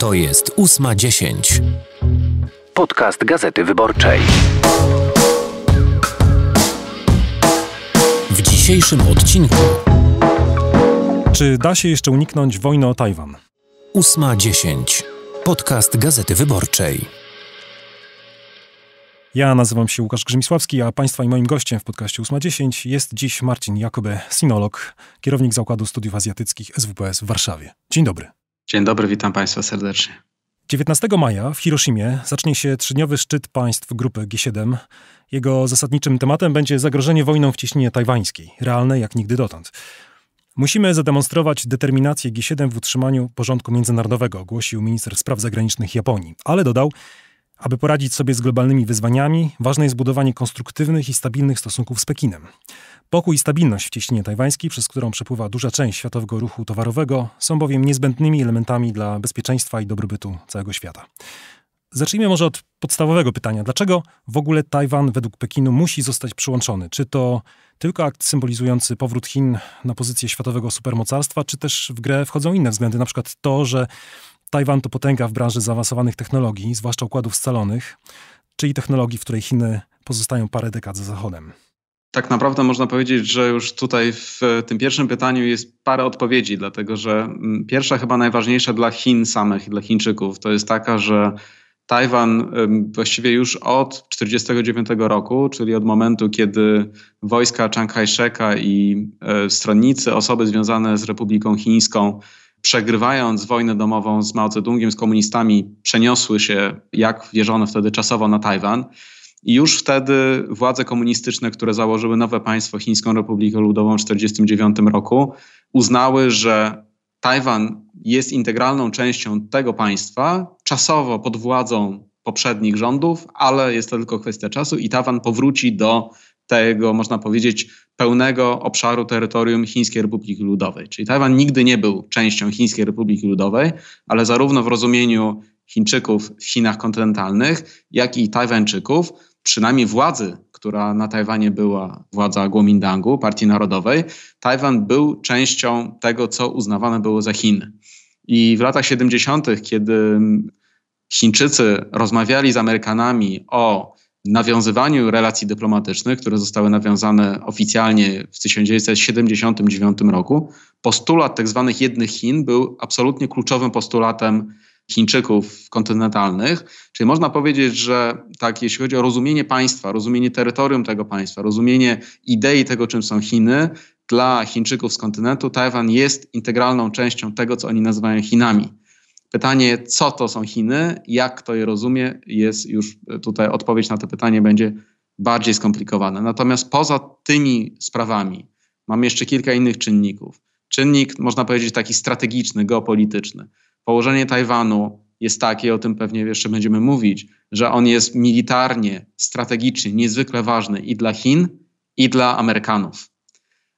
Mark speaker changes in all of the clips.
Speaker 1: To jest 8.10. Podcast Gazety Wyborczej. W dzisiejszym odcinku. Czy da się jeszcze uniknąć wojny o Tajwan? 8.10. Podcast Gazety Wyborczej. Ja nazywam się Łukasz Grzymisławski, a Państwa i moim gościem w podcaście 8.10 jest dziś Marcin Jakobe, sinolog, kierownik Zakładu Studiów Azjatyckich SWPS w Warszawie.
Speaker 2: Dzień dobry. Dzień dobry, witam Państwa serdecznie.
Speaker 1: 19 maja w Hiroshimie zacznie się trzydniowy szczyt państw grupy G7. Jego zasadniczym tematem będzie zagrożenie wojną w cieśninie tajwańskiej, realne jak nigdy dotąd. Musimy zademonstrować determinację G7 w utrzymaniu porządku międzynarodowego, ogłosił minister spraw zagranicznych Japonii, ale dodał, aby poradzić sobie z globalnymi wyzwaniami, ważne jest budowanie konstruktywnych i stabilnych stosunków z Pekinem. Pokój i stabilność w cieśninie tajwańskiej, przez którą przepływa duża część światowego ruchu towarowego, są bowiem niezbędnymi elementami dla bezpieczeństwa i dobrobytu całego świata. Zacznijmy może od podstawowego pytania. Dlaczego w ogóle Tajwan według Pekinu musi zostać przyłączony? Czy to tylko akt symbolizujący powrót Chin na pozycję światowego supermocarstwa, czy też w grę wchodzą inne względy, na przykład to, że Tajwan to potęga w branży zaawansowanych technologii, zwłaszcza układów scalonych, czyli technologii, w której Chiny pozostają parę dekad za Zachodem
Speaker 2: tak naprawdę można powiedzieć, że już tutaj w tym pierwszym pytaniu jest parę odpowiedzi, dlatego że mm, pierwsza chyba najważniejsza dla Chin samych dla Chińczyków to jest taka, że Tajwan właściwie już od 1949 roku, czyli od momentu, kiedy wojska Chiang Kai-sheka i e, stronnicy, osoby związane z Republiką Chińską, przegrywając wojnę domową z Mao Zedongiem, z komunistami, przeniosły się, jak wierzono wtedy czasowo, na Tajwan i już wtedy władze komunistyczne, które założyły nowe państwo, Chińską Republikę Ludową w 1949 roku, uznały, że Tajwan jest integralną częścią tego państwa, czasowo pod władzą poprzednich rządów, ale jest to tylko kwestia czasu i Tajwan powróci do tego, można powiedzieć, pełnego obszaru terytorium Chińskiej Republiki Ludowej. Czyli Tajwan nigdy nie był częścią Chińskiej Republiki Ludowej, ale zarówno w rozumieniu Chińczyków w Chinach kontynentalnych, jak i Tajwańczyków, przynajmniej władzy, która na Tajwanie była, władza Kuomintangu, Partii Narodowej, Tajwan był częścią tego, co uznawane było za Chiny. I w latach 70., kiedy Chińczycy rozmawiali z Amerykanami o nawiązywaniu relacji dyplomatycznych, które zostały nawiązane oficjalnie w 1979 roku, postulat tzw. Tak jednych Chin był absolutnie kluczowym postulatem Chińczyków kontynentalnych. Czyli można powiedzieć, że tak, jeśli chodzi o rozumienie państwa, rozumienie terytorium tego państwa, rozumienie idei tego, czym są Chiny, dla Chińczyków z kontynentu Tajwan jest integralną częścią tego, co oni nazywają Chinami. Pytanie, co to są Chiny, jak to je rozumie, jest już e, tutaj odpowiedź na to pytanie będzie bardziej skomplikowana. Natomiast poza tymi sprawami mam jeszcze kilka innych czynników. Czynnik, można powiedzieć, taki strategiczny, geopolityczny. Położenie Tajwanu jest takie, o tym pewnie jeszcze będziemy mówić, że on jest militarnie, strategicznie niezwykle ważny i dla Chin, i dla Amerykanów.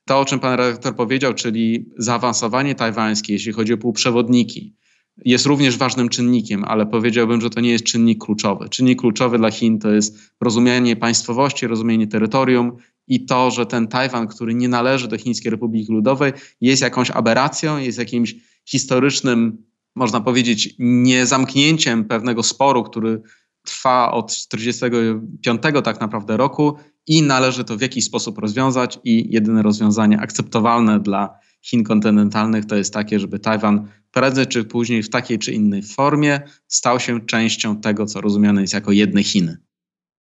Speaker 2: To, o czym pan redaktor powiedział, czyli zaawansowanie tajwańskie, jeśli chodzi o półprzewodniki, jest również ważnym czynnikiem, ale powiedziałbym, że to nie jest czynnik kluczowy. Czynnik kluczowy dla Chin to jest rozumienie państwowości, rozumienie terytorium i to, że ten Tajwan, który nie należy do Chińskiej Republiki Ludowej, jest jakąś aberracją, jest jakimś historycznym można powiedzieć, nie zamknięciem pewnego sporu, który trwa od 45 tak naprawdę roku i należy to w jakiś sposób rozwiązać i jedyne rozwiązanie akceptowalne dla Chin kontynentalnych to jest takie, żeby Tajwan prędzej czy później w takiej czy innej formie stał się częścią tego, co rozumiane jest jako jedne Chiny.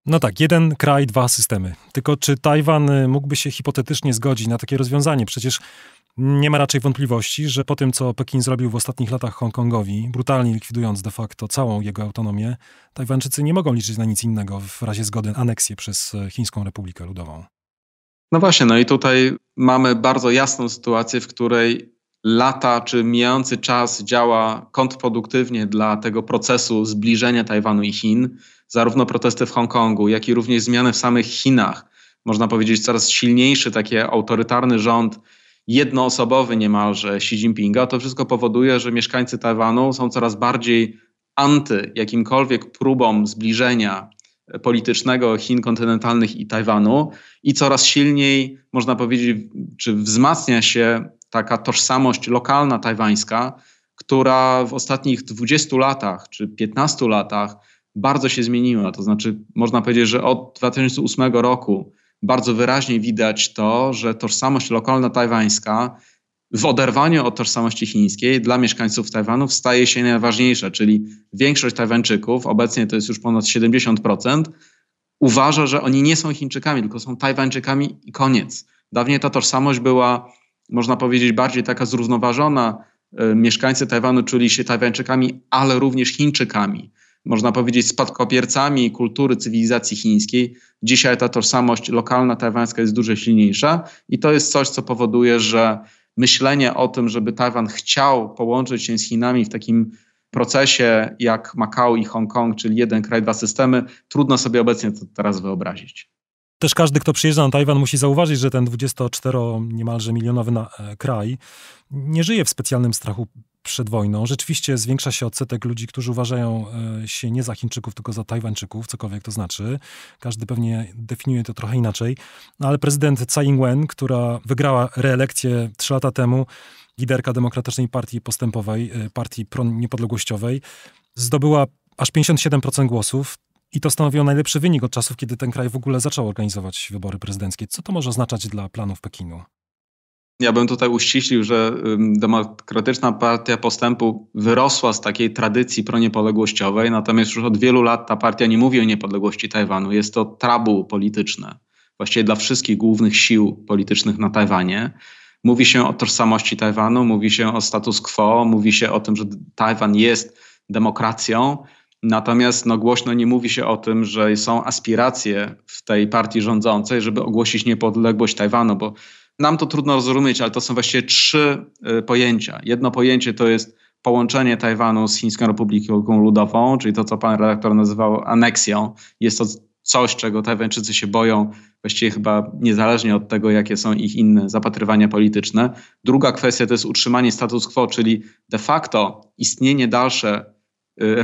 Speaker 1: No tak, jeden kraj, dwa systemy. Tylko czy Tajwan y, mógłby się hipotetycznie zgodzić na takie rozwiązanie? Przecież nie ma raczej wątpliwości, że po tym, co Pekin zrobił w ostatnich latach Hongkongowi, brutalnie likwidując de facto całą jego autonomię, Tajwańczycy nie mogą liczyć na nic innego w razie zgody na aneksję przez Chińską Republikę Ludową.
Speaker 2: No właśnie, no i tutaj mamy bardzo jasną sytuację, w której lata czy mijający czas działa kontrproduktywnie dla tego procesu zbliżenia Tajwanu i Chin. Zarówno protesty w Hongkongu, jak i również zmiany w samych Chinach. Można powiedzieć, coraz silniejszy taki autorytarny rząd jednoosobowy niemalże Xi Jinpinga, to wszystko powoduje, że mieszkańcy Tajwanu są coraz bardziej anty jakimkolwiek próbom zbliżenia politycznego Chin kontynentalnych i Tajwanu i coraz silniej, można powiedzieć, czy wzmacnia się taka tożsamość lokalna tajwańska, która w ostatnich 20 latach czy 15 latach bardzo się zmieniła. To znaczy, można powiedzieć, że od 2008 roku bardzo wyraźnie widać to, że tożsamość lokalna tajwańska w oderwaniu od tożsamości chińskiej dla mieszkańców Tajwanu staje się najważniejsza, czyli większość Tajwańczyków, obecnie to jest już ponad 70%, uważa, że oni nie są Chińczykami, tylko są Tajwańczykami i koniec. Dawniej ta tożsamość była, można powiedzieć, bardziej taka zrównoważona. E, mieszkańcy Tajwanu czuli się Tajwańczykami, ale również Chińczykami można powiedzieć, spadkobiercami kultury cywilizacji chińskiej. Dzisiaj ta tożsamość lokalna tajwańska jest dużo silniejsza i to jest coś, co powoduje, że myślenie o tym, żeby Tajwan chciał połączyć się z Chinami w takim procesie jak Makao i Hongkong, czyli jeden kraj, dwa systemy, trudno sobie obecnie to teraz wyobrazić.
Speaker 1: Też każdy, kto przyjeżdża na Tajwan, musi zauważyć, że ten 24 niemalże milionowy e, kraj nie żyje w specjalnym strachu przed wojną. Rzeczywiście zwiększa się odsetek ludzi, którzy uważają e, się nie za Chińczyków, tylko za Tajwańczyków, cokolwiek to znaczy. Każdy pewnie definiuje to trochę inaczej. No, ale prezydent Tsai Ing-wen, która wygrała reelekcję trzy lata temu, liderka Demokratycznej Partii Postępowej, e, partii niepodległościowej, zdobyła aż 57% głosów. I to stanowiło najlepszy wynik od czasów, kiedy ten kraj w ogóle zaczął organizować wybory prezydenckie. Co to może oznaczać dla planów Pekinu?
Speaker 2: ja bym tutaj uściślił, że Demokratyczna Partia Postępu wyrosła z takiej tradycji proniepodległościowej, natomiast już od wielu lat ta partia nie mówi o niepodległości Tajwanu. Jest to tabu polityczne, właściwie dla wszystkich głównych sił politycznych na Tajwanie. Mówi się o tożsamości Tajwanu, mówi się o status quo, mówi się o tym, że Tajwan jest demokracją, Natomiast no, głośno nie mówi się o tym, że są aspiracje w tej partii rządzącej, żeby ogłosić niepodległość Tajwanu, bo nam to trudno rozumieć, ale to są właściwie trzy y, pojęcia. Jedno pojęcie to jest połączenie Tajwanu z Chińską Republiką Ludową, czyli to, co pan redaktor nazywał aneksją. Jest to coś, czego Tajwańczycy się boją, właściwie chyba niezależnie od tego, jakie są ich inne zapatrywania polityczne. Druga kwestia to jest utrzymanie status quo, czyli de facto istnienie dalsze y,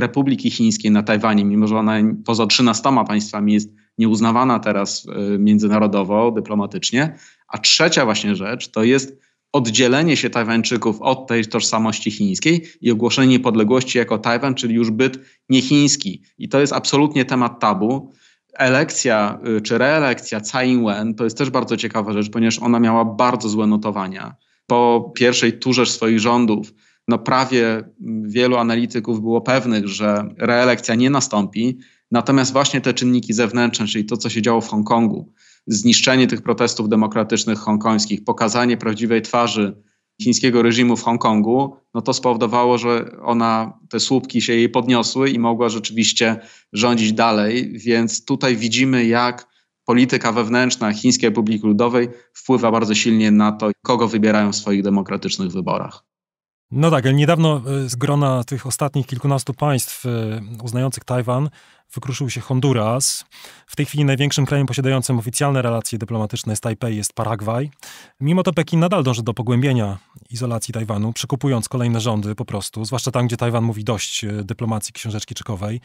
Speaker 2: Republiki Chińskiej na Tajwanie, mimo że ona poza 13 państwami jest nieuznawana teraz y, międzynarodowo, dyplomatycznie. A trzecia właśnie rzecz to jest oddzielenie się Tajwańczyków od tej tożsamości chińskiej i ogłoszenie niepodległości jako Tajwan, czyli już byt niechiński. I to jest absolutnie temat tabu. Elekcja y, czy reelekcja Tsai Ing-wen to jest też bardzo ciekawa rzecz, ponieważ ona miała bardzo złe notowania. Po pierwszej turze swoich rządów, no prawie mm, wielu analityków było pewnych, że reelekcja nie nastąpi, Natomiast właśnie te czynniki zewnętrzne, czyli to, co się działo w Hongkongu, zniszczenie tych protestów demokratycznych hongkońskich, pokazanie prawdziwej twarzy chińskiego reżimu w Hongkongu, no to spowodowało, że ona, te słupki się jej podniosły i mogła rzeczywiście rządzić dalej. Więc tutaj widzimy, jak polityka wewnętrzna Chińskiej Republiki Ludowej wpływa bardzo silnie na to, kogo wybierają w swoich demokratycznych wyborach.
Speaker 1: No tak, niedawno e, z grona tych ostatnich kilkunastu państw e, uznających Tajwan wykruszył się Honduras. W tej chwili największym krajem posiadającym oficjalne relacje dyplomatyczne z Tajpej jest Paragwaj. Mimo to Pekin nadal dąży do pogłębienia izolacji Tajwanu, przykupując kolejne rządy po prostu, zwłaszcza tam, gdzie Tajwan mówi dość e, dyplomacji książeczki czykowej.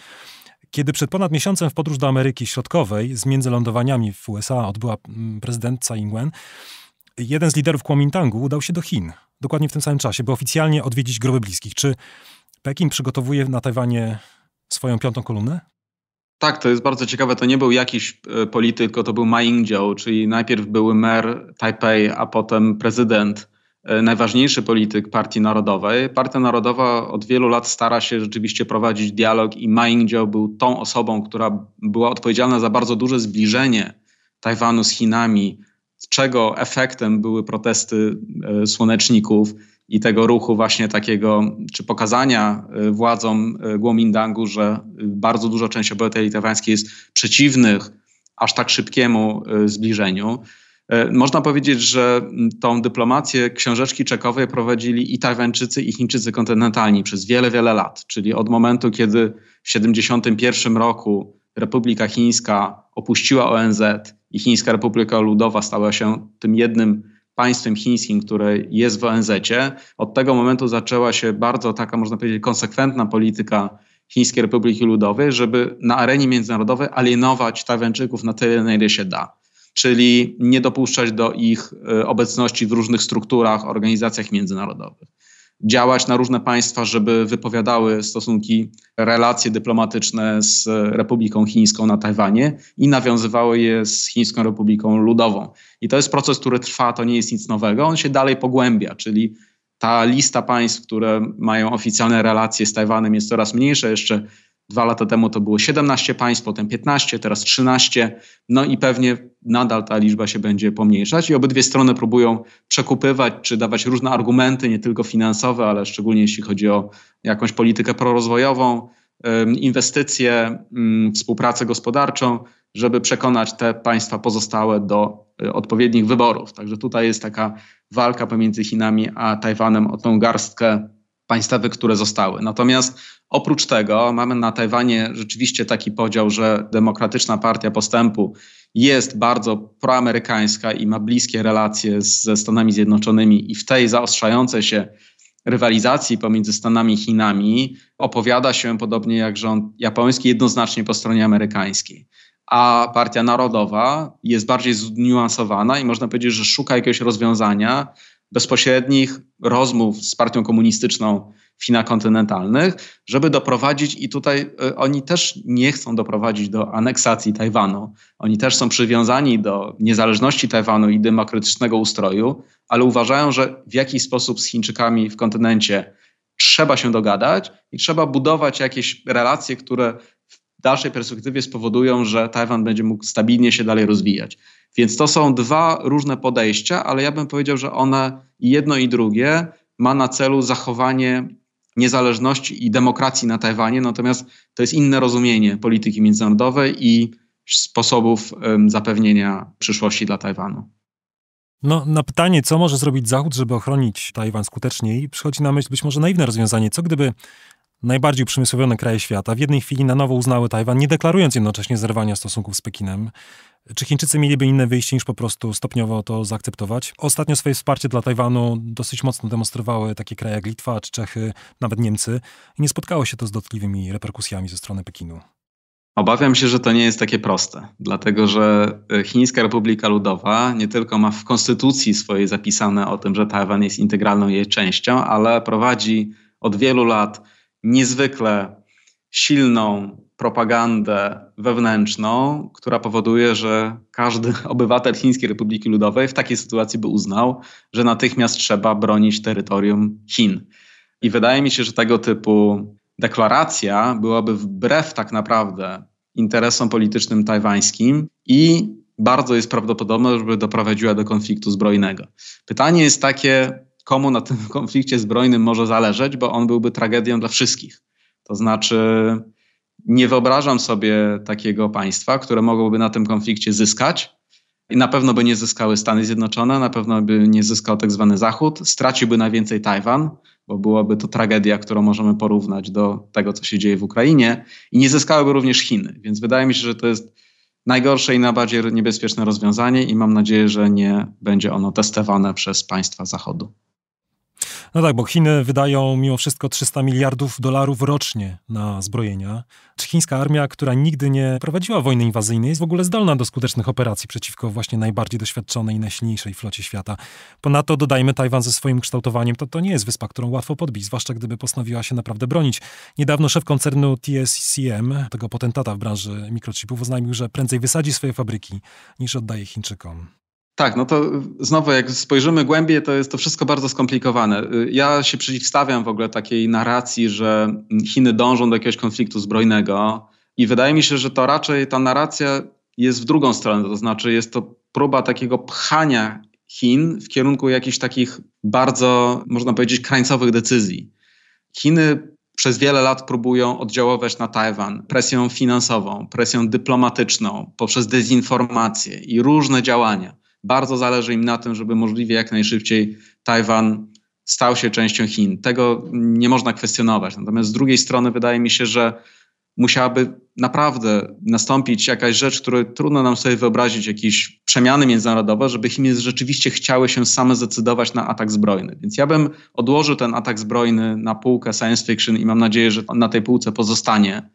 Speaker 1: Kiedy przed ponad miesiącem w podróż do Ameryki Środkowej z międzylądowaniami w USA odbyła mm, prezydent Tsai Ing-wen, jeden z liderów Kuomintangu udał się do Chin, dokładnie w tym samym czasie, by oficjalnie odwiedzić groby bliskich. Czy Pekin przygotowuje na Tajwanie swoją piątą kolumnę?
Speaker 2: Tak, to jest bardzo ciekawe. To nie był jakiś e, polityk, tylko to był Ma Ying-jeou, czyli najpierw były mer Tajpej, a potem prezydent, e, najważniejszy polityk Partii Narodowej. Partia Narodowa od wielu lat stara się rzeczywiście prowadzić dialog i Ma Ying-jeou był tą osobą, która była odpowiedzialna za bardzo duże zbliżenie Tajwanu z Chinami, z czego efektem były protesty e, słoneczników – i tego ruchu właśnie takiego, czy pokazania y, władzom y, Guomindangu, że y, bardzo duża część obywateli tajwańskich jest przeciwnych aż tak szybkiemu zbliżeniu. Można powiedzieć, że mm, tą dyplomację książeczki czekowej prowadzili i Tajwańczycy, i Chińczycy kontynentalni przez wiele, wiele lat. Czyli od momentu, kiedy w 1971 roku Republika Chińska opuściła ONZ i Chińska Republika Ludowa stała się tym jednym państwem chińskim, które jest w onz Od tego momentu zaczęła się bardzo taka, można powiedzieć, konsekwentna polityka Chińskiej Republiki Ludowej, żeby na arenie międzynarodowej alienować Tajwańczyków na tyle, na ile się da. Czyli nie dopuszczać do ich e, obecności w różnych strukturach, organizacjach międzynarodowych działać na różne państwa, żeby wypowiadały stosunki, relacje dyplomatyczne z Republiką Chińską na Tajwanie i nawiązywały je z Chińską Republiką Ludową. I to jest proces, który trwa, to nie jest nic nowego, on się dalej pogłębia, czyli ta lista państw, które mają oficjalne relacje z Tajwanem jest coraz mniejsza. Jeszcze Dwa lata temu to było 17 państw, potem 15, teraz 13. No i pewnie nadal ta liczba się będzie pomniejszać i obydwie strony próbują przekupywać czy dawać różne argumenty, nie tylko finansowe, ale szczególnie jeśli chodzi o jakąś politykę prorozwojową, inwestycje, współpracę gospodarczą, żeby przekonać te państwa pozostałe do y, odpowiednich wyborów. Także tutaj jest taka walka pomiędzy Chinami a Tajwanem o tą garstkę państwowe, które zostały. Natomiast oprócz tego mamy na Tajwanie rzeczywiście taki podział, że Demokratyczna Partia Postępu jest bardzo proamerykańska i ma bliskie relacje ze Stanami Zjednoczonymi i w tej zaostrzającej się rywalizacji pomiędzy Stanami i Chinami opowiada się podobnie jak rząd japoński jednoznacznie po stronie amerykańskiej. A Partia Narodowa jest bardziej zniuansowana i można powiedzieć, że szuka jakiegoś rozwiązania, bezpośrednich rozmów z partią komunistyczną w Chinach kontynentalnych, żeby doprowadzić, i tutaj y, oni też nie chcą doprowadzić do aneksacji Tajwanu. Oni też są przywiązani do niezależności Tajwanu i demokratycznego ustroju, ale uważają, że w jakiś sposób z Chińczykami w kontynencie trzeba się dogadać i trzeba budować jakieś relacje, które w dalszej perspektywie spowodują, że Tajwan będzie mógł stabilnie się dalej rozwijać. Więc to są dwa różne podejścia, ale ja bym powiedział, że one jedno i drugie ma na celu zachowanie niezależności i demokracji na Tajwanie, natomiast to jest inne rozumienie polityki międzynarodowej i sposobów zapewnienia przyszłości dla Tajwanu.
Speaker 1: No, na pytanie, co może zrobić Zachód, żeby ochronić Tajwan skuteczniej, przychodzi na myśl być może naiwne rozwiązanie. Co gdyby najbardziej uprzemysłowione kraje świata w jednej chwili na nowo uznały Tajwan, nie deklarując jednocześnie zerwania stosunków z Pekinem. Czy Chińczycy mieliby inne wyjście niż po prostu stopniowo to zaakceptować? Ostatnio swoje wsparcie dla Tajwanu dosyć mocno demonstrowały takie kraje jak Litwa czy Czechy, nawet Niemcy. I nie spotkało się to z dotkliwymi reperkusjami ze strony Pekinu.
Speaker 2: Obawiam się, że to nie jest takie proste, dlatego że e, Chińska Republika Ludowa nie tylko ma w konstytucji swojej zapisane o tym, że Tajwan jest integralną jej częścią, ale prowadzi od wielu lat niezwykle silną propagandę wewnętrzną, która powoduje, że każdy obywatel Chińskiej Republiki Ludowej w takiej sytuacji by uznał, że natychmiast trzeba bronić terytorium Chin. I wydaje mi się, że tego typu deklaracja byłaby wbrew tak naprawdę interesom politycznym tajwańskim i bardzo jest prawdopodobne, żeby doprowadziła do konfliktu zbrojnego. Pytanie jest takie, komu na tym konflikcie zbrojnym może zależeć, bo on byłby tragedią dla wszystkich. To znaczy, nie wyobrażam sobie takiego państwa, które mogłoby na tym konflikcie zyskać. I na pewno by nie zyskały Stany Zjednoczone, na pewno by nie zyskał tak zwany Zachód, straciłby najwięcej Tajwan, bo byłaby to tragedia, którą możemy porównać do tego, co się dzieje w Ukrainie, i nie zyskałyby również Chiny. Więc wydaje mi się, że to jest najgorsze i najbardziej niebezpieczne rozwiązanie, i mam nadzieję, że nie będzie ono testowane przez państwa Zachodu.
Speaker 1: No tak, bo Chiny wydają mimo wszystko 300 miliardów dolarów rocznie na zbrojenia. Czy chińska armia, która nigdy nie prowadziła wojny inwazyjnej, jest w ogóle zdolna do skutecznych operacji przeciwko właśnie najbardziej doświadczonej i najsilniejszej flocie świata? Ponadto dodajmy Tajwan ze swoim kształtowaniem, to, to nie jest wyspa, którą łatwo podbić, zwłaszcza gdyby postanowiła się naprawdę bronić. Niedawno szef koncernu TSCM, tego potentata w branży mikrochipów, oznajmił, że prędzej wysadzi swoje fabryki niż oddaje Chińczykom.
Speaker 2: Tak, no to znowu jak spojrzymy głębiej, to jest to wszystko bardzo skomplikowane. Ja się przeciwstawiam w ogóle takiej narracji, że Chiny dążą do jakiegoś konfliktu zbrojnego i wydaje mi się, że to raczej ta narracja jest w drugą stronę, to znaczy jest to próba takiego pchania Chin w kierunku jakichś takich bardzo, można powiedzieć, krańcowych decyzji. Chiny przez wiele lat próbują oddziaływać na Tajwan presją finansową, presją dyplomatyczną, poprzez dezinformację i różne działania. Bardzo zależy im na tym, żeby możliwie jak najszybciej Tajwan stał się częścią Chin. Tego nie można kwestionować. Natomiast z drugiej strony wydaje mi się, że musiałaby naprawdę nastąpić jakaś rzecz, której trudno nam sobie wyobrazić, jakieś przemiany międzynarodowe, żeby Chiny rzeczywiście chciały się same zdecydować na atak zbrojny. Więc ja bym odłożył ten atak zbrojny na półkę science fiction i mam nadzieję, że na tej półce pozostanie.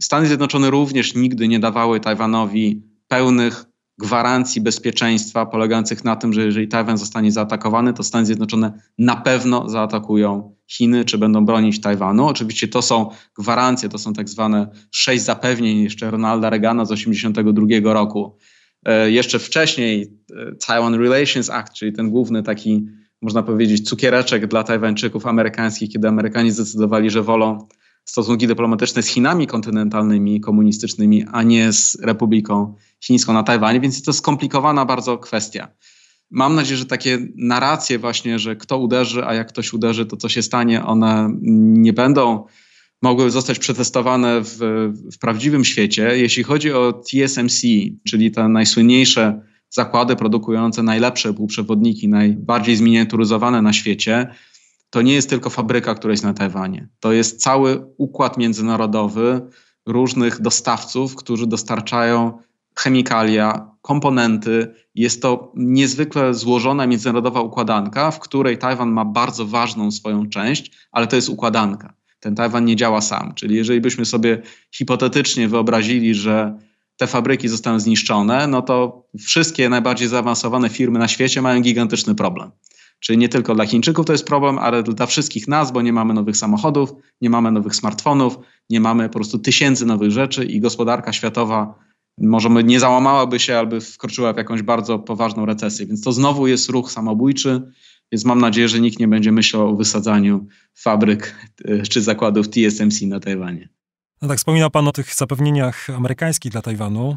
Speaker 2: Stany Zjednoczone również nigdy nie dawały Tajwanowi pełnych gwarancji bezpieczeństwa polegających na tym, że jeżeli Tajwan zostanie zaatakowany, to Stany Zjednoczone na pewno zaatakują Chiny, czy będą bronić Tajwanu. Oczywiście to są gwarancje, to są tak zwane sześć zapewnień jeszcze Ronalda Reagana z 1982 roku. E, jeszcze wcześniej e, Taiwan Relations Act, czyli ten główny taki, można powiedzieć, cukiereczek dla Tajwańczyków amerykańskich, kiedy Amerykanie zdecydowali, że wolą stosunki dyplomatyczne z Chinami kontynentalnymi, komunistycznymi, a nie z Republiką Chińską na Tajwanie, więc to skomplikowana bardzo kwestia. Mam nadzieję, że takie narracje właśnie, że kto uderzy, a jak ktoś uderzy, to co się stanie, one nie będą mogły zostać przetestowane w, w prawdziwym świecie. Jeśli chodzi o TSMC, czyli te najsłynniejsze zakłady produkujące najlepsze półprzewodniki, najbardziej zminiaturyzowane na świecie, to nie jest tylko fabryka, która jest na Tajwanie. To jest cały układ międzynarodowy różnych dostawców, którzy dostarczają chemikalia, komponenty. Jest to niezwykle złożona międzynarodowa układanka, w której Tajwan ma bardzo ważną swoją część, ale to jest układanka. Ten Tajwan nie działa sam. Czyli jeżeli byśmy sobie hipotetycznie wyobrazili, że te fabryki zostaną zniszczone, no to wszystkie najbardziej zaawansowane firmy na świecie mają gigantyczny problem. Czyli nie tylko dla Chińczyków to jest problem, ale dla wszystkich nas, bo nie mamy nowych samochodów, nie mamy nowych smartfonów, nie mamy po prostu tysięcy nowych rzeczy i gospodarka światowa może nie załamałaby się, albo wkroczyła w jakąś bardzo poważną recesję. Więc to znowu jest ruch samobójczy, więc mam nadzieję, że nikt nie będzie myślał o wysadzaniu fabryk e, czy zakładów TSMC na Tajwanie.
Speaker 1: No tak, wspominał Pan o tych zapewnieniach amerykańskich dla Tajwanu.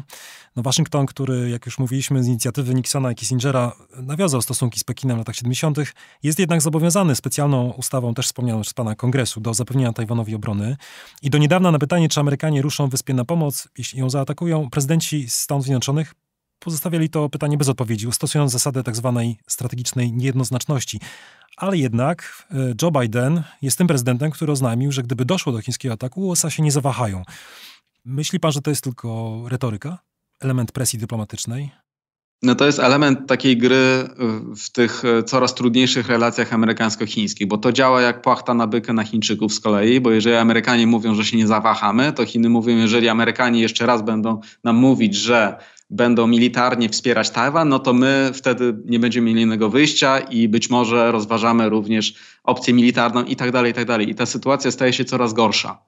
Speaker 1: No Waszyngton, który, jak już mówiliśmy, z inicjatywy Nixona i Kissingera nawiązał stosunki z Pekinem w latach 70., jest jednak zobowiązany specjalną ustawą, też wspomnianą przez Pana Kongresu, do zapewnienia Tajwanowi obrony. I do niedawna na pytanie, czy Amerykanie ruszą wyspie na pomoc, jeśli ją zaatakują, prezydenci Stanów Zjednoczonych pozostawiali to pytanie bez odpowiedzi, stosując zasadę tzw. Tak strategicznej niejednoznaczności. Ale jednak e, Joe Biden jest tym prezydentem, który oznajmił, że gdyby doszło do chińskiego ataku, USA się nie zawahają. Myśli pan, że to jest tylko retoryka? Element presji dyplomatycznej?
Speaker 2: No to jest element takiej gry w tych e, coraz trudniejszych relacjach amerykańsko-chińskich, bo to działa jak płachta na bykę na Chińczyków z kolei, bo jeżeli Amerykanie mówią, że się nie zawahamy, to Chiny mówią, jeżeli Amerykanie jeszcze raz będą nam mówić, że będą militarnie wspierać Tajwan, no to my wtedy nie będziemy mieli innego wyjścia i być może rozważamy również opcję militarną i tak dalej, i tak dalej. I ta sytuacja staje się coraz gorsza.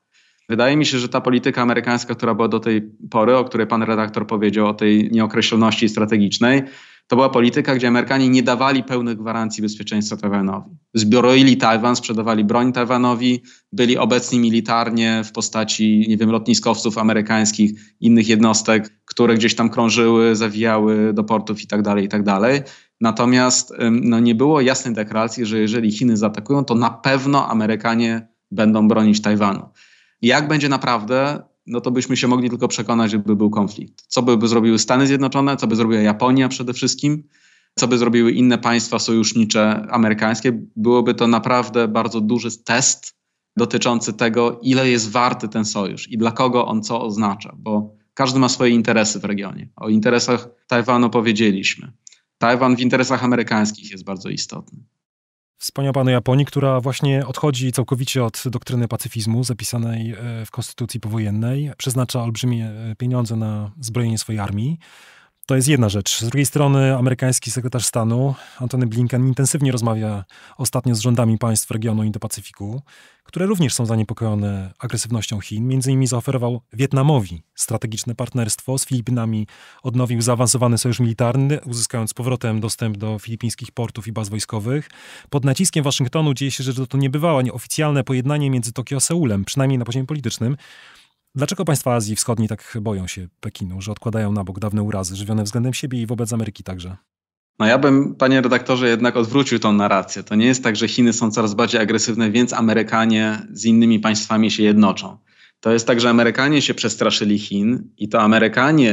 Speaker 2: Wydaje mi się, że ta polityka amerykańska, która była do tej pory, o której pan redaktor powiedział, o tej nieokreśloności strategicznej, to była polityka, gdzie Amerykanie nie dawali pełnych gwarancji bezpieczeństwa Tajwanowi. Zbioroili Tajwan, sprzedawali broń Tajwanowi, byli obecni militarnie w postaci, nie wiem, lotniskowców amerykańskich, innych jednostek które gdzieś tam krążyły, zawijały do portów i tak dalej, i tak dalej. Natomiast no, nie było jasnej deklaracji, że jeżeli Chiny zaatakują, to na pewno Amerykanie będą bronić Tajwanu. Jak będzie naprawdę, no to byśmy się mogli tylko przekonać, gdyby był konflikt. Co by zrobiły Stany Zjednoczone, co by zrobiła Japonia przede wszystkim, co by zrobiły inne państwa sojusznicze amerykańskie. Byłoby to naprawdę bardzo duży test dotyczący tego, ile jest warty ten sojusz i dla kogo on co oznacza, bo każdy ma swoje interesy w regionie. O interesach Tajwanu powiedzieliśmy. Tajwan w interesach amerykańskich jest bardzo istotny.
Speaker 1: Wspomniał Pan o Japonii, która właśnie odchodzi całkowicie od doktryny pacyfizmu zapisanej e, w konstytucji powojennej, przeznacza olbrzymie e, pieniądze na zbrojenie swojej armii. To jest jedna rzecz. Z drugiej strony amerykański sekretarz stanu Antony Blinken intensywnie rozmawia ostatnio z rządami państw regionu Indo-Pacyfiku, które również są zaniepokojone agresywnością Chin. Między innymi zaoferował Wietnamowi strategiczne partnerstwo z Filipinami, odnowił zaawansowany sojusz militarny, uzyskując powrotem dostęp do filipińskich portów i baz wojskowych. Pod naciskiem Waszyngtonu dzieje się rzecz do to niebywała, nieoficjalne pojednanie między Tokio a Seulem, przynajmniej na poziomie politycznym. Dlaczego państwa Azji Wschodniej tak boją się Pekinu, że odkładają na bok dawne urazy żywione względem siebie i wobec Ameryki także?
Speaker 2: No ja bym, panie redaktorze, jednak odwrócił tą narrację. To nie jest tak, że Chiny są coraz bardziej agresywne, więc Amerykanie z innymi państwami się jednoczą. To jest tak, że Amerykanie się przestraszyli Chin i to Amerykanie,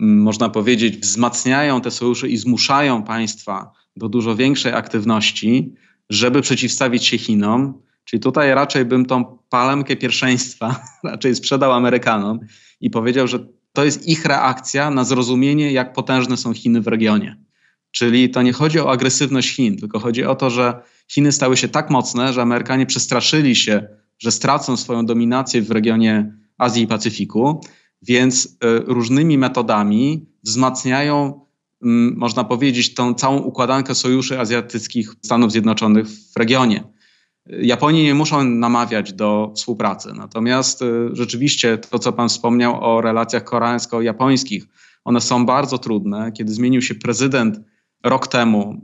Speaker 2: mm, można powiedzieć, wzmacniają te sojusze i zmuszają państwa do dużo większej aktywności, żeby przeciwstawić się Chinom Czyli tutaj raczej bym tą palemkę pierwszeństwa raczej sprzedał Amerykanom i powiedział, że to jest ich reakcja na zrozumienie, jak potężne są Chiny w regionie. Czyli to nie chodzi o agresywność Chin, tylko chodzi o to, że Chiny stały się tak mocne, że Amerykanie przestraszyli się, że stracą swoją dominację w regionie Azji i Pacyfiku, więc y, różnymi metodami wzmacniają, mm, można powiedzieć, tą całą układankę sojuszy azjatyckich Stanów Zjednoczonych w regionie. Japonii nie muszą namawiać do współpracy. Natomiast y, rzeczywiście to, co Pan wspomniał o relacjach koreańsko-japońskich, one są bardzo trudne. Kiedy zmienił się prezydent rok temu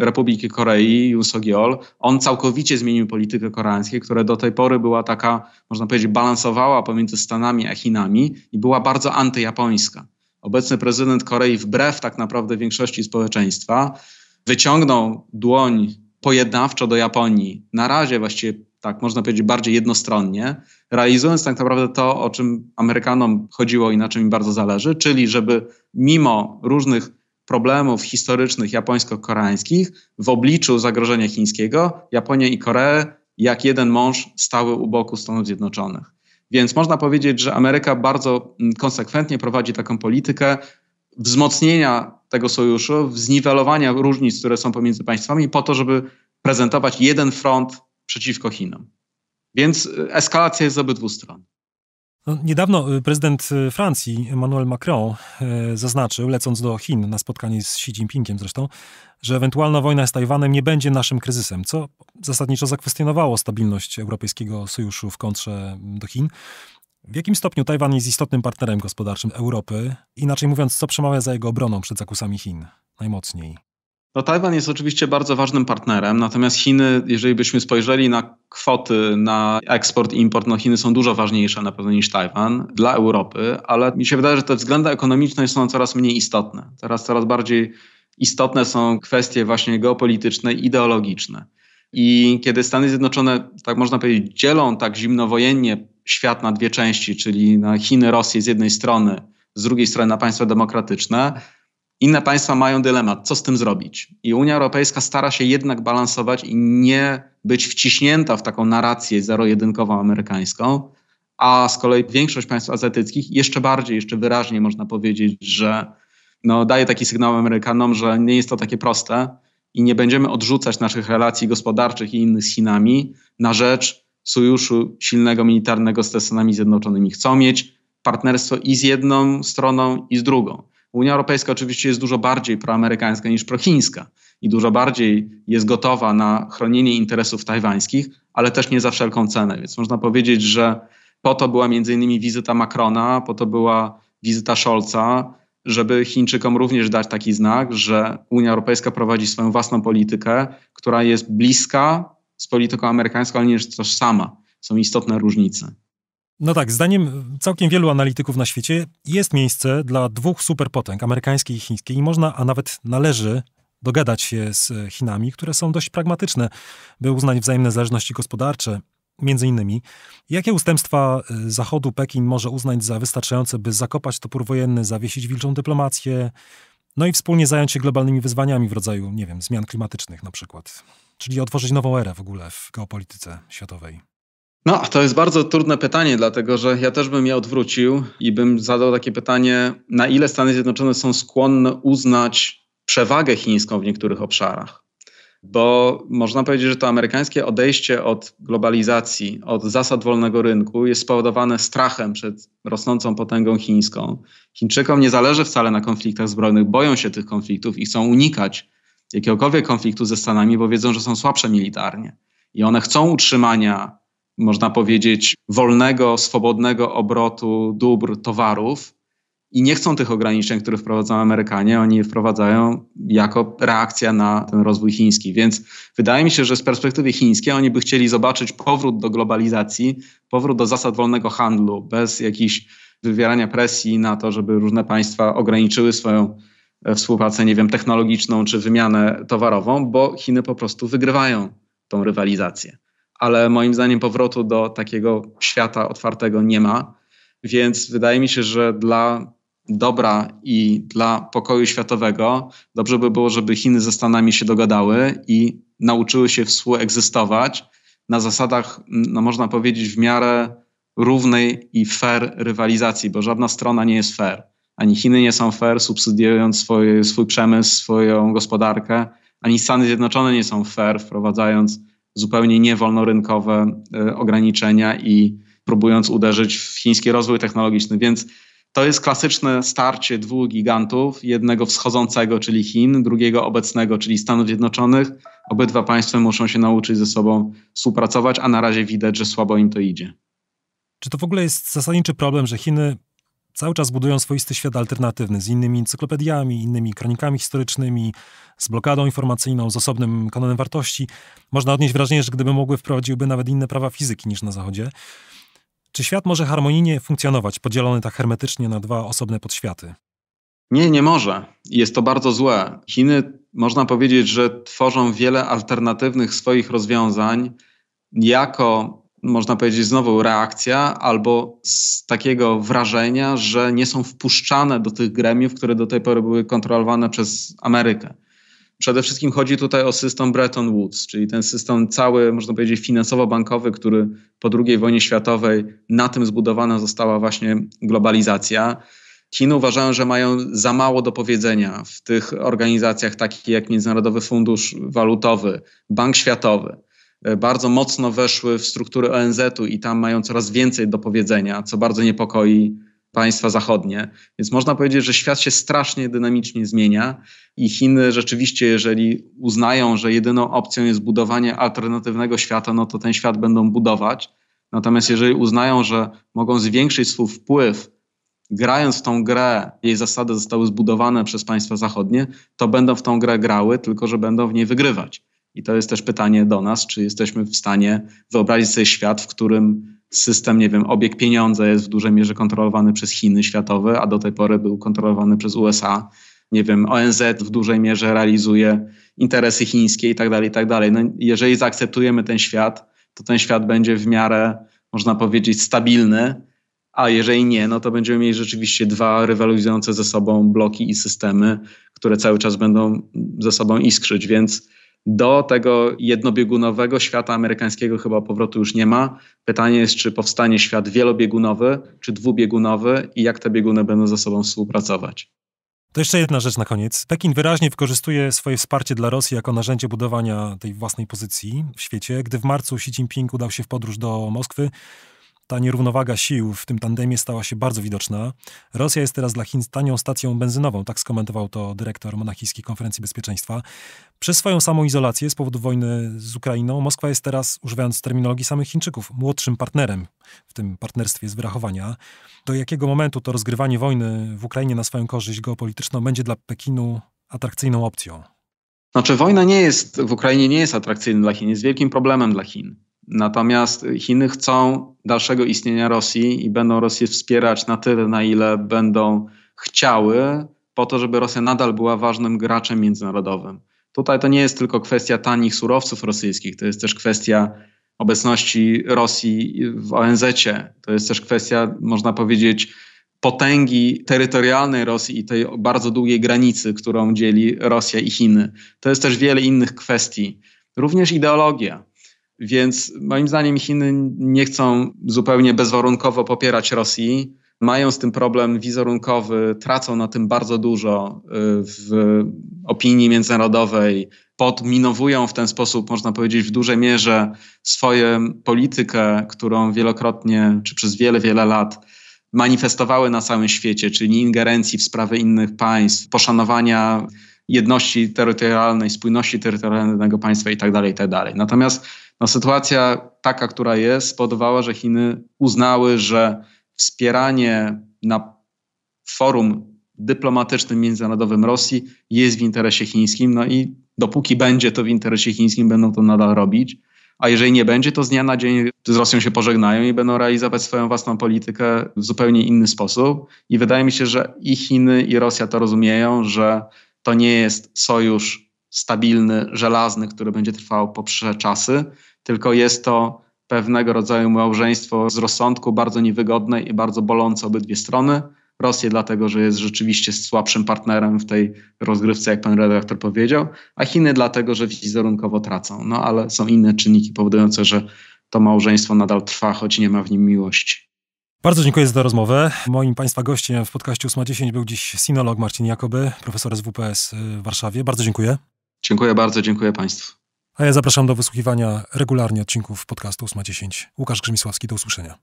Speaker 2: y, Republiki Korei, Yoon Suk-yeol, on całkowicie zmienił politykę koreańską, która do tej pory była taka, można powiedzieć, balansowała pomiędzy Stanami a Chinami i była bardzo antyjapońska. Obecny prezydent Korei, wbrew tak naprawdę większości społeczeństwa, wyciągnął dłoń pojednawczo do Japonii. Na razie właściwie tak można powiedzieć bardziej jednostronnie, realizując tak naprawdę to, o czym Amerykanom chodziło i na czym im bardzo zależy, czyli żeby mimo różnych problemów historycznych japońsko-koreańskich w obliczu zagrożenia chińskiego Japonię i Koreę jak jeden mąż stały u boku Stanów Zjednoczonych. Więc można powiedzieć, że Ameryka bardzo mm, konsekwentnie prowadzi taką politykę wzmocnienia tego sojuszu, zniwelowania różnic, które są pomiędzy państwami, po to, żeby prezentować jeden front przeciwko Chinom. Więc e, eskalacja jest z obydwu stron.
Speaker 1: No, niedawno e, prezydent e, Francji Emmanuel Macron zaznaczył, lecąc do Chin na spotkanie z Xi Jinpingiem zresztą, że ewentualna wojna z Tajwanem nie będzie naszym kryzysem, co zasadniczo zakwestionowało stabilność Europejskiego Sojuszu w kontrze do Chin. W jakim stopniu Tajwan jest istotnym partnerem gospodarczym Europy? Inaczej mówiąc, co przemawia za jego obroną przed zakusami Chin? Najmocniej.
Speaker 2: No, Tajwan jest oczywiście bardzo ważnym partnerem, natomiast Chiny, jeżeli byśmy spojrzeli na kwoty na eksport i import, no Chiny są dużo ważniejsze na pewno niż Tajwan dla Europy, ale mi się wydaje, że te względy ekonomiczne są coraz mniej istotne. Teraz coraz bardziej istotne są kwestie właśnie geopolityczne, ideologiczne. I kiedy Stany Zjednoczone, tak można powiedzieć, dzielą tak zimnowojennie świat na dwie części, czyli na Chiny, Rosję z jednej strony, z drugiej strony na państwa demokratyczne, inne państwa mają dylemat, co z tym zrobić. I Unia Europejska stara się jednak balansować i nie być wciśnięta w taką narrację zero-jedynkową amerykańską, a z kolei większość państw azjatyckich jeszcze bardziej, jeszcze wyraźniej można powiedzieć, że no, daje taki sygnał Amerykanom, że nie jest to takie proste i nie będziemy odrzucać naszych relacji gospodarczych i innych z Chinami na rzecz sojuszu silnego militarnego z Stanami Zjednoczonymi. Chcą mieć partnerstwo i z jedną stroną, i z drugą. Unia Europejska oczywiście jest dużo bardziej proamerykańska niż prochińska i dużo bardziej jest gotowa na chronienie interesów tajwańskich, ale też nie za wszelką cenę. Więc można powiedzieć, że po to była między innymi wizyta Macrona, po to była wizyta Scholza, żeby Chińczykom również dać taki znak, że Unia Europejska prowadzi swoją własną politykę, która jest bliska z polityką amerykańską, ale nie jest tożsama. Są istotne różnice.
Speaker 1: No tak, zdaniem całkiem wielu analityków na świecie jest miejsce dla dwóch superpotęg, amerykańskiej i chińskiej, i można, a nawet należy dogadać się z Chinami, które są dość pragmatyczne, by uznać wzajemne zależności gospodarcze. Między innymi, jakie ustępstwa y, Zachodu Pekin może uznać za wystarczające, by zakopać topór wojenny, zawiesić wilczą dyplomację, no i wspólnie zająć się globalnymi wyzwaniami w rodzaju, nie wiem, zmian klimatycznych na przykład? czyli otworzyć nową erę w ogóle w geopolityce światowej?
Speaker 2: No, to jest bardzo trudne pytanie, dlatego że ja też bym je odwrócił i bym zadał takie pytanie, na ile Stany Zjednoczone są skłonne uznać przewagę chińską w niektórych obszarach. Bo można powiedzieć, że to amerykańskie odejście od globalizacji, od zasad wolnego rynku jest spowodowane strachem przed rosnącą potęgą chińską. Chińczykom nie zależy wcale na konfliktach zbrojnych, boją się tych konfliktów i chcą unikać jakiegokolwiek konfliktu ze Stanami, bo wiedzą, że są słabsze militarnie. I one chcą utrzymania, można powiedzieć, wolnego, swobodnego obrotu dóbr, towarów i nie chcą tych ograniczeń, które wprowadzają Amerykanie. Oni je wprowadzają jako reakcja na ten rozwój chiński. Więc wydaje mi się, że z perspektywy chińskiej oni by chcieli zobaczyć powrót do globalizacji, powrót do zasad wolnego handlu bez jakichś wywierania presji na to, żeby różne państwa ograniczyły swoją współpracę, nie wiem, technologiczną czy wymianę towarową, bo Chiny po prostu wygrywają tą rywalizację. Ale moim zdaniem powrotu do takiego świata otwartego nie ma, więc wydaje mi się, że dla dobra i dla pokoju światowego dobrze by było, żeby Chiny ze Stanami się dogadały i nauczyły się współegzystować na zasadach, no można powiedzieć, w miarę równej i fair rywalizacji, bo żadna strona nie jest fair ani Chiny nie są fair, subsydiując swój, swój przemysł, swoją gospodarkę, ani Stany Zjednoczone nie są fair, wprowadzając zupełnie niewolnorynkowe y, ograniczenia i próbując uderzyć w chiński rozwój technologiczny. Więc to jest klasyczne starcie dwóch gigantów, jednego wschodzącego, czyli Chin, drugiego obecnego, czyli Stanów Zjednoczonych. Obydwa państwa muszą się nauczyć ze sobą współpracować, a na razie widać, że słabo im to idzie.
Speaker 1: Czy to w ogóle jest zasadniczy problem, że Chiny cały czas budują swoisty świat alternatywny z innymi encyklopediami, innymi kronikami historycznymi, z blokadą informacyjną, z osobnym kanonem wartości. Można odnieść wrażenie, że gdyby mogły, wprowadziłby nawet inne prawa fizyki niż na Zachodzie. Czy świat może harmonijnie funkcjonować, podzielony tak hermetycznie na dwa osobne podświaty?
Speaker 2: Nie, nie może. Jest to bardzo złe. Chiny, można powiedzieć, że tworzą wiele alternatywnych swoich rozwiązań jako można powiedzieć, znowu reakcja albo z takiego wrażenia, że nie są wpuszczane do tych gremiów, które do tej pory były kontrolowane przez Amerykę. Przede wszystkim chodzi tutaj o system Bretton Woods, czyli ten system cały, można powiedzieć, finansowo-bankowy, który po II wojnie światowej na tym zbudowana została właśnie globalizacja. Chiny uważają, że mają za mało do powiedzenia w tych organizacjach takich jak Międzynarodowy Fundusz Walutowy, Bank Światowy. E, bardzo mocno weszły w struktury ONZ-u i tam mają coraz więcej do powiedzenia, co bardzo niepokoi państwa zachodnie. Więc można powiedzieć, że świat się strasznie dynamicznie zmienia i Chiny rzeczywiście, jeżeli uznają, że jedyną opcją jest budowanie alternatywnego świata, no to ten świat będą budować. Natomiast jeżeli uznają, że mogą zwiększyć swój wpływ, grając w tą grę, jej zasady zostały zbudowane przez państwa zachodnie, to będą w tą grę grały, tylko że będą w niej wygrywać. I to jest też pytanie do nas, czy jesteśmy w stanie wyobrazić sobie świat, w którym system, nie wiem, obieg pieniądza jest w dużej mierze kontrolowany przez Chiny światowe, a do tej pory był kontrolowany przez USA. Nie wiem, ONZ w dużej mierze realizuje interesy chińskie i tak dalej, i tak dalej. No, jeżeli zaakceptujemy ten świat, to ten świat będzie w miarę, można powiedzieć, stabilny, a jeżeli nie, no to będziemy mieli rzeczywiście dwa rywalizujące ze sobą bloki i systemy, które cały czas będą ze sobą iskrzyć, więc do tego jednobiegunowego świata amerykańskiego chyba powrotu już nie ma. Pytanie jest, czy powstanie świat wielobiegunowy, czy dwubiegunowy i jak te bieguny będą ze sobą współpracować.
Speaker 1: To jeszcze jedna rzecz na koniec. Pekin wyraźnie wykorzystuje swoje wsparcie dla Rosji jako narzędzie budowania tej własnej pozycji w świecie. Gdy w marcu Xi Jinping udał się w podróż do Moskwy, ta nierównowaga sił w tym tandemie stała się bardzo widoczna. Rosja jest teraz dla Chin tanią stacją benzynową, tak skomentował to dyrektor Monachijskiej Konferencji Bezpieczeństwa. Przez swoją samoizolację z powodu wojny z Ukrainą, Moskwa jest teraz, używając terminologii samych Chińczyków, młodszym partnerem w tym partnerstwie z wyrachowania. Do jakiego momentu to rozgrywanie wojny w Ukrainie na swoją korzyść geopolityczną będzie dla Pekinu atrakcyjną opcją?
Speaker 2: Znaczy, wojna nie jest w Ukrainie nie jest atrakcyjna dla Chin, jest wielkim problemem dla Chin. Natomiast Chiny chcą dalszego istnienia Rosji i będą Rosję wspierać na tyle, na ile będą chciały, po to, żeby Rosja nadal była ważnym graczem międzynarodowym. Tutaj to nie jest tylko kwestia tanich surowców rosyjskich, to jest też kwestia obecności Rosji w ONZ. -cie. To jest też kwestia, można powiedzieć, potęgi terytorialnej Rosji i tej bardzo długiej granicy, którą dzieli Rosja i Chiny. To jest też wiele innych kwestii. Również ideologia. Więc moim zdaniem Chiny nie chcą zupełnie bezwarunkowo popierać Rosji. Mają z tym problem wizerunkowy, tracą na tym bardzo dużo y, w opinii międzynarodowej, podminowują w ten sposób, można powiedzieć, w dużej mierze swoją politykę, którą wielokrotnie czy przez wiele, wiele lat manifestowały na całym świecie, czyli ingerencji w sprawy innych państw, poszanowania jedności terytorialnej, spójności terytorialnej danego państwa itd. Tak itd. Tak Natomiast no, sytuacja taka, która jest, spowodowała, że Chiny uznały, że wspieranie na forum dyplomatycznym międzynarodowym Rosji jest w interesie chińskim, no i dopóki będzie to w interesie chińskim, będą to nadal robić. A jeżeli nie będzie, to z dnia na dzień z Rosją się pożegnają i będą realizować swoją własną politykę w zupełnie inny sposób. I wydaje mi się, że i Chiny, i Rosja to rozumieją, że to nie jest sojusz stabilny, żelazny, który będzie trwał poprzez czasy, tylko jest to pewnego rodzaju małżeństwo z rozsądku, bardzo niewygodne i bardzo bolące obydwie strony. Rosję, dlatego że jest rzeczywiście słabszym partnerem w tej rozgrywce, jak pan redaktor powiedział, a Chiny, dlatego że wizerunkowo tracą. No ale są inne czynniki powodujące, że to małżeństwo nadal trwa, choć nie ma w nim miłości. Bardzo
Speaker 1: dziękuję za tę rozmowę. Moim Państwa gościem w podcaście 8.10 był dziś sinolog Marcin Jakoby, profesor z WPS w Warszawie. Bardzo dziękuję.
Speaker 2: Dziękuję bardzo, dziękuję Państwu.
Speaker 1: A ja zapraszam do wysłuchiwania regularnie odcinków podcastu 8.10. Łukasz Grzymisławski, do usłyszenia.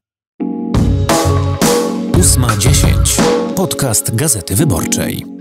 Speaker 1: 8.10. Podcast Gazety Wyborczej.